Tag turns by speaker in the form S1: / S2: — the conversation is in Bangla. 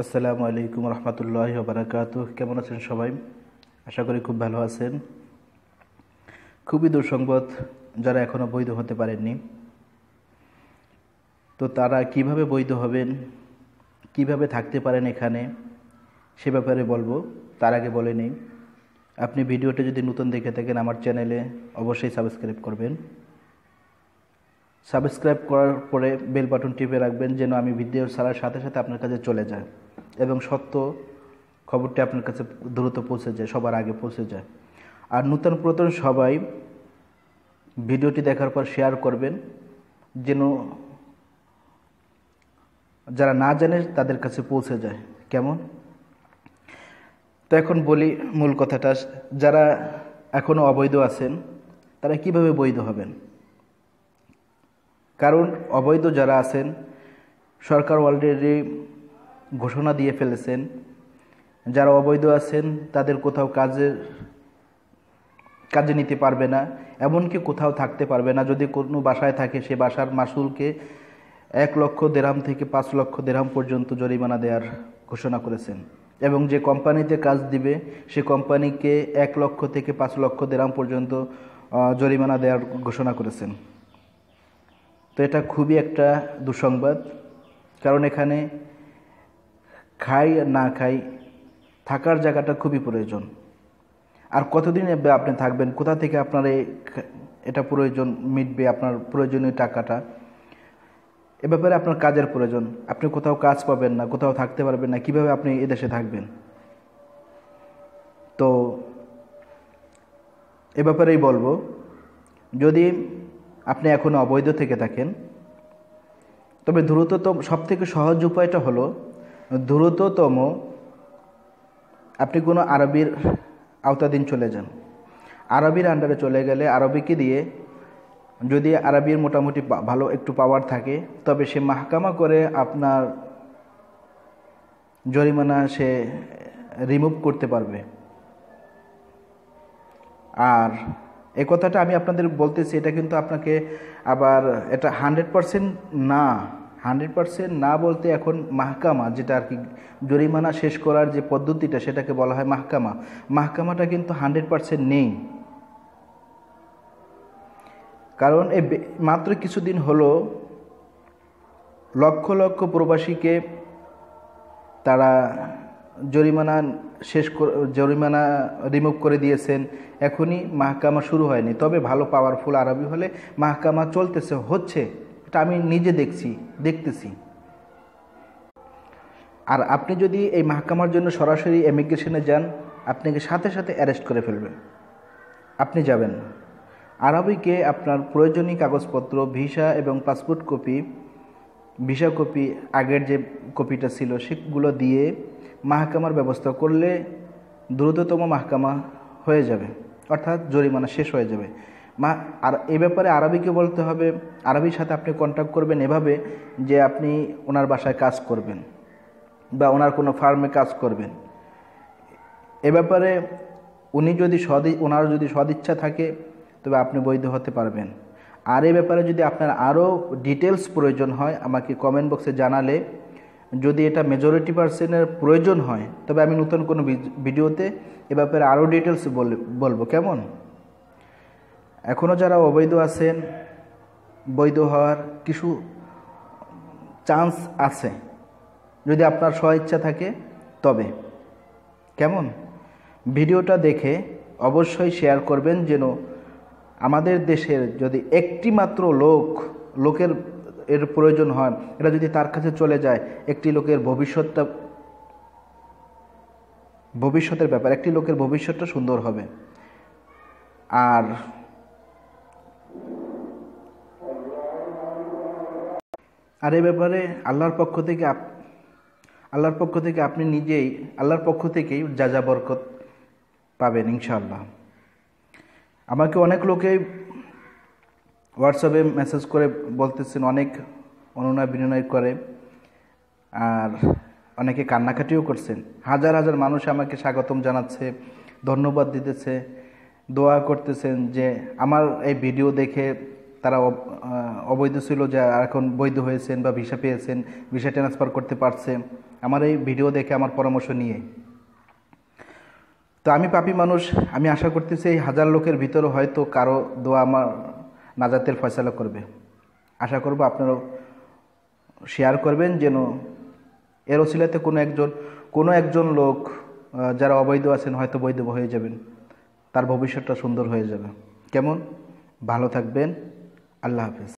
S1: আসসালামু আলাইকুম রহমতুল্লাহ বারাকাত কেমন আছেন সবাই আশা করি খুব ভালো আছেন খুবই দুঃসংবাদ যারা এখনও বৈধ হতে পারেননি তো তারা কিভাবে বৈধ হবেন কিভাবে থাকতে পারেন এখানে সে ব্যাপারে বলবো তার আগে বলে নিই আপনি ভিডিওটা যদি নতুন দেখে থাকেন আমার চ্যানেলে অবশ্যই সাবস্ক্রাইব করবেন সাবস্ক্রাইব করার পরে বেল বাটন টিপে রাখবেন যেন আমি ভিডিও ছাড়ার সাথে সাথে আপনার কাছে চলে যায় এবং সত্য খবরটি আপনার কাছে দ্রুত পৌঁছে যায় সবার আগে পৌঁছে যায় আর নূতন পুরাতন সবাই ভিডিওটি দেখার পর শেয়ার করবেন যেন যারা না জানে তাদের কাছে পৌঁছে যায় কেমন তো এখন বলি মূল কথাটা যারা এখনও অবৈধ আছেন তারা কিভাবে বৈধ হবেন কারণ অবৈধ যারা আছেন সরকার অলরেডি ঘোষণা দিয়ে ফেলেছেন যারা অবৈধ আছেন তাদের কোথাও কাজের কাজে নিতে পারবে না এমনকি কোথাও থাকতে পারবে না যদি কোনো বাসায় থাকে সে বাসার মাসুলকে এক লক্ষ দেরাম থেকে পাঁচ লক্ষ দেড়াম পর্যন্ত জরিমানা দেওয়ার ঘোষণা করেছেন এবং যে কোম্পানিতে কাজ দিবে সে কোম্পানিকে এক লক্ষ থেকে পাঁচ লক্ষ দেরাম পর্যন্ত জরিমানা দেওয়ার ঘোষণা করেছেন তো এটা খুবই একটা দুঃসংবাদ কারণ এখানে খাই না খাই থাকার জায়গাটা খুবই প্রয়োজন আর কতদিন আপনি থাকবেন কোথা থেকে আপনার এটা প্রয়োজন মিটবে আপনার প্রয়োজনীয় টাকাটা এ ব্যাপারে আপনার কাজের প্রয়োজন আপনি কোথাও কাজ পাবেন না কোথাও থাকতে পারবেন না কিভাবে আপনি এদেশে থাকবেন তো এ ব্যাপারেই বলবো যদি আপনি এখনও অবৈধ থেকে থাকেন তবে দ্রুততম সবথেকে সহজ উপায়টা হলো দ্রুততম আপনি কোনো আরবির আওতাধীন চলে যান আরবির আন্ডারে চলে গেলে আরবিকে দিয়ে যদি আরবির মোটামুটি ভালো একটু পাওয়ার থাকে তবে সে মাহকামা করে আপনার জরিমানা সে রিমুভ করতে পারবে আর এই কথাটা আমি আপনাদের বলতেছি এটা কিন্তু আপনাকে আবার এটা হান্ড্রেড পারসেন্ট না হান্ড্রেড পারসেন্ট না বলতে এখন মাহকামা যেটা আর কি জরিমানা শেষ করার যে পদ্ধতিটা সেটাকে বলা হয় মাহকামা মাহকামাটা কিন্তু হান্ড্রেড পারসেন্ট নেই কারণ এই মাত্র কিছুদিন হলো লক্ষ লক্ষ প্রবাসীকে তারা জরিমানা শেষ জরিমানা রিমুভ করে দিয়েছেন এখনই মাহকামা শুরু হয়নি তবে ভালো পাওয়ারফুল আরবি হলে মাহকামা চলতেছে হচ্ছে এটা আমি নিজে দেখছি দেখতেছি আর আপনি যদি এই মাহকামার জন্য সরাসরি এমিগ্রেশনে যান আপনাকে সাথে সাথে অ্যারেস্ট করে ফেলবে আপনি যাবেন আরবিকে আপনার প্রয়োজনীয় কাগজপত্র ভিসা এবং পাসপোর্ট কপি ভিসা কপি আগের যে কপিটা ছিল সেগুলো দিয়ে মাহকামার ব্যবস্থা করলে দ্রুততম মাহকামা হয়ে যাবে অর্থাৎ জরিমানা শেষ হয়ে যাবে মা আর এ ব্যাপারে আরবিকে বলতে হবে আরবির সাথে আপনি কন্ট্যাক্ট করবেন এভাবে যে আপনি ওনার বাসায় কাজ করবেন বা ওনার কোনো ফার্মে কাজ করবেন এ ব্যাপারে উনি যদি সদি ওনার যদি সদিচ্ছা থাকে তবে আপনি বৈধ হতে পারবেন আর এ ব্যাপারে যদি আপনার আরও ডিটেলস প্রয়োজন হয় আমাকে কমেন্ট বক্সে জানালে যদি এটা মেজরিটি পার্সেনের প্রয়োজন হয় তবে আমি নতুন কোনো ভিডিওতে এ ব্যাপারে আরও ডিটেলস বলবো কেমন এখনও যারা অবৈধ আছেন বৈধ হওয়ার কিছু চান্স আছে যদি আপনার স্বইচ্ছা থাকে তবে কেমন ভিডিওটা দেখে অবশ্যই শেয়ার করবেন যেন আমাদের দেশের যদি একটি মাত্র লোক লোকের এর প্রয়োজন হয় এটা যদি তার কাছে চলে যায় একটি লোকের ভবিষ্যৎটা ভবিষ্যতের ব্যাপার একটি লোকের ভবিষ্যৎটা সুন্দর হবে আর আর এ ব্যাপারে আল্লাহর পক্ষ থেকে আল্লাহর পক্ষ থেকে আপনি নিজেই আল্লাহর পক্ষ থেকেই যা যা বরকত পাবেন ইনশাআল্লাহ আমাকে অনেক লোকে হোয়াটসঅ্যাপে মেসেজ করে বলতেছেন অনেক অনুনয় বিনয় করে আর অনেকে কান্নাকাটিও করছেন হাজার হাজার মানুষ আমাকে স্বাগতম জানাচ্ছে ধন্যবাদ দিতেছে দোয়া করতেছেন যে আমার এই ভিডিও দেখে তারা অবৈধ ছিল যে এখন বৈধ হয়েছেন বা ভিসা পেয়েছেন ভিসা ট্রান্সফার করতে পারছে আমার এই ভিডিও দেখে আমার পরামর্শ নিয়ে তো আমি পাপি মানুষ আমি আশা করতেছি এই হাজার লোকের ভিতরে হয়তো কারো দোয়া আমার নাজাতের ফয়সালা করবে আশা করব আপনারাও শেয়ার করবেন যেন এর অসিলাতে কোনো একজন কোনো একজন লোক যারা অবৈধ আছেন হয়তো বৈধ হয়ে যাবেন তার ভবিষ্যৎটা সুন্দর হয়ে যাবে কেমন ভালো থাকবেন আল্লাহ হাফিজ